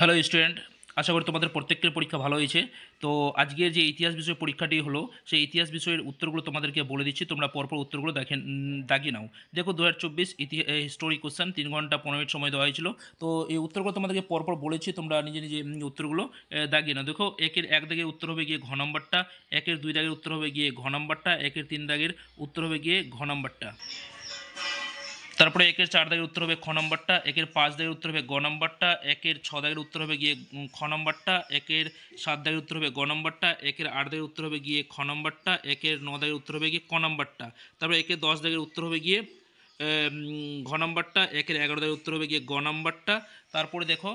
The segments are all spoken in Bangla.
হ্যালো স্টুডেন্ট আশা করি তোমাদের প্রত্যেকের পরীক্ষা ভালো হয়েছে তো আজকের যে ইতিহাস বিষয় পরীক্ষাটি হলো সেই ইতিহাস বিষয়ের উত্তরগুলো তোমাদেরকে বলে দিচ্ছি তোমরা পরপর উত্তরগুলো দেখেন দাগিয়ে নাও দেখো দু হাজার চব্বিশ হিস্টোরি কোশ্চেন তিন ঘন্টা পনেরো মিনিট সময় দেওয়া হয়েছিল তো এই উত্তরগুলো তোমাদেরকে পরপর বলেছি তোমরা নিজে নিজে উত্তরগুলো দাগিয়ে নাও দেখো একের এক দাগের উত্তর হবে গিয়ে ঘ নম্বরটা একের দুই দাগের উত্তর হবে গিয়ে ঘ নম্বরটা একের তিন দাগের উত্তর হবে গিয়ে ঘ নম্বরটা তারপরে একের চার দাগের উত্তর হবে খ নম্বরটা একের পাঁচ দাগের উত্তর হবে গ নম্বরটা একের ছ দাগের উত্তর হবে গিয়ে খ নম্বরটা একের সাত দাগের উত্তর হবে গ নম্বরটা একের আট দাগের উত্তর হবে গিয়ে খ নম্বরটা একের ন দাগের উত্তর হবে গিয়ে ক নম্বরটা তারপরে একের দশ দাগের উত্তর হবে গিয়ে ঘ নাম্বারটা একের এগারো দায়ের উত্তর হবে গিয়ে গ নাম্বারটা তারপরে দেখো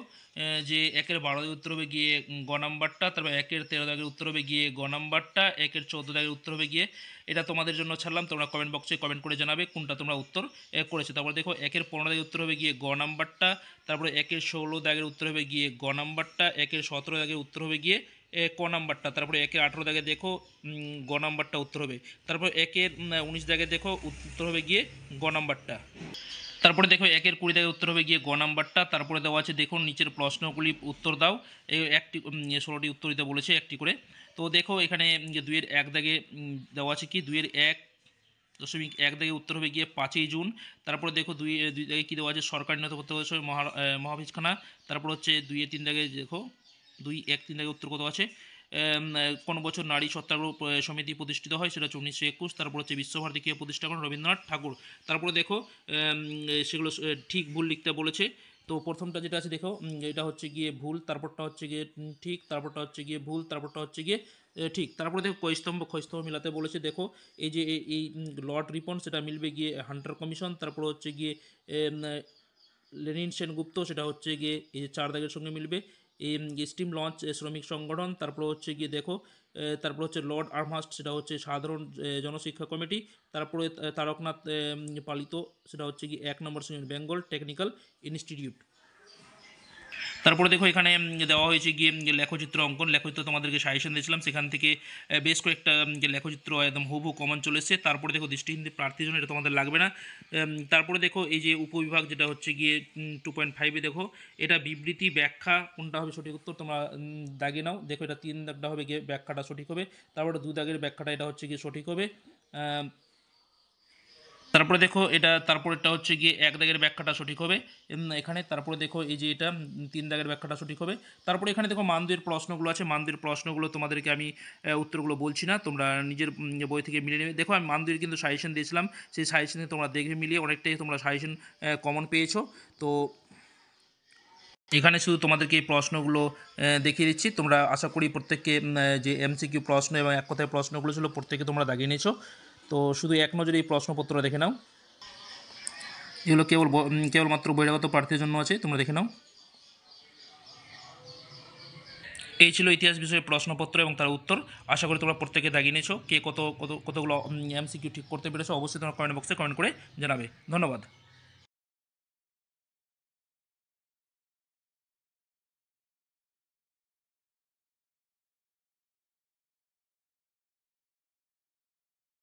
যে একের বারো দাগের উত্তর হবে গিয়ে গ নাম্বারটা তারপর একের তেরো দাগের উত্তর হবে গিয়ে গ নাম্বারটা একের চৌদ্দ দাগের উত্তর হবে গিয়ে এটা তোমাদের জন্য ছাড়লাম তোমরা কমেন্ট বক্সে কমেন্ট করে জানাবে কোনটা তোমরা উত্তর করেছো তারপরে দেখো একের পনেরো দাগের উত্তর হবে গিয়ে গ নম্বরটা তারপরে একের ষোলো দাগের উত্তর হবে গিয়ে গ নাম্বারটা একের সতেরো দাগের উত্তর হবে গিয়ে ক নাম্বারটা তারপরে একে আঠেরো দাগে দেখো গ নাম্বারটা উত্তর হবে তারপর একের উনিশ দাগে দেখো উত্তর হবে গিয়ে গ নাম্বারটা তারপরে দেখো একের কুড়ি জায়গায় উত্তর হবে গিয়ে গ নাম্বারটা তারপরে দেওয়া আছে দেখো নিচের প্রশ্নগুলি উত্তর দাও একটি ষোলোটি উত্তর দিতে বলেছে একটি করে তো দেখো এখানে দুইয়ের এক দাগে দেওয়া আছে কি দুইয়ের এক দশমিক এক দাগে উত্তর হবে গিয়ে পাঁচই জুন তারপরে দেখো দুই দুই দাগে কী দেওয়া আছে সরকারি নথিপত্র মহা মহাবিজখানা তারপর হচ্ছে দুইয়ের তিন দাগে দেখো দুই এক তিন আগে উত্তর কত আছে কোন বছর নারী সত্যাগ্রহ সমিতি প্রতিষ্ঠিত হয় সেটা হচ্ছে উনিশশো একুশ তারপর হচ্ছে বিশ্বভারতী কে প্রতিষ্ঠা করেন রবীন্দ্রনাথ ঠাকুর তারপরে দেখো সেগুলো ঠিক ভুল লিখতে বলেছে তো প্রথমটা যেটা আছে দেখো এটা হচ্ছে গিয়ে ভুল তারপরটা হচ্ছে গিয়ে ঠিক তারপরটা হচ্ছে গিয়ে ভুল তারপরটা হচ্ছে গিয়ে ঠিক তারপরে দেখো কয়স্তম্ভ ক্ষয়স্তম্ভ মিলাতে বলেছে দেখো এই যে এই লর্ড রিপন সেটা মিলবে গিয়ে হান্টার কমিশন তারপর হচ্ছে গিয়ে লেনিন সেনগুপ্ত সেটা হচ্ছে গিয়ে এই যে চার দাগের সঙ্গে মিলবে এই স্টিম লঞ্চ শ্রমিক সংগঠন তারপর হচ্ছে গিয়ে দেখো তারপর হচ্ছে লর্ড আর্মাস্ট সেটা হচ্ছে সাধারণ জনশিক্ষা কমিটি তারপরে তারকনাথ পালিত সেটা হচ্ছে কি এক নম্বর বেঙ্গল টেকনিক্যাল ইনস্টিটিউট তারপরে দেখো এখানে দেওয়া হয়েছে গিয়ে লেখচিত্র অঙ্কন লেখচিত্র তোমাদেরকে সাজেশন দিয়েছিলাম সেখান থেকে বেশ কয়েকটা যে লেখচিত্র একদম হুবহু কমন চলেছে তারপরে দেখো দৃষ্টিহীন প্রার্থী জন্য এটা তোমাদের লাগবে না তারপরে দেখো এই যে উপবিভাগ যেটা হচ্ছে গিয়ে টু পয়েন্ট ফাইভে দেখো এটা বিবৃতি ব্যাখ্যা কোনটা হবে সঠিক উত্তর তোমরা দাগে নাও দেখো এটা তিন দাগটা হবে গিয়ে ব্যাখ্যাটা সঠিক হবে তারপরে দু দাগের ব্যাখ্যাটা এটা হচ্ছে গিয়ে সঠিক হবে তারপরে দেখো এটা তারপরেরটা হচ্ছে গিয়ে এক দাগের ব্যাখ্যাটা সঠিক হবে এখানে তারপরে দেখো এই যে এটা তিন দাগের ব্যাখ্যাটা সঠিক হবে তারপরে এখানে দেখো মানদের প্রশ্নগুলো আছে মানদের প্রশ্নগুলো তোমাদেরকে আমি উত্তরগুলো বলছি না তোমরা নিজের বই থেকে মিলে নেবে দেখো আমি মানদের কিন্তু সাজেশন দিয়েছিলাম সেই সাজেশনে তোমরা দেখে মিলিয়ে অনেকটাই তোমরা সাজেশন কমন পেয়েছো তো এখানে শুধু তোমাদেরকে এই প্রশ্নগুলো দেখিয়ে দিচ্ছি তোমরা আশা করি প্রত্যেককে যে এমসিকিউ প্রশ্ন এবং এক কথায় প্রশ্নগুলো ছিল প্রত্যেকে তোমরা দাগিয়ে নিয়েছো তো শুধু এক নজরে এই প্রশ্নপত্র দেখে নাও এগুলো কেবল কেবলমাত্র বহিরাগত প্রার্থীর জন্য আছে তোমরা দেখে নাও এই ছিল ইতিহাস বিষয়ে প্রশ্নপত্র এবং তার উত্তর আশা করি তোমরা প্রত্যেকে দাগিয়ে নিয়েছো কে কত কত কতগুলো এমসিকিউ ঠিক করতে পেরেছো অবশ্যই তোমরা কমেন্ট বক্সে কমেন্ট করে জানাবে ধন্যবাদ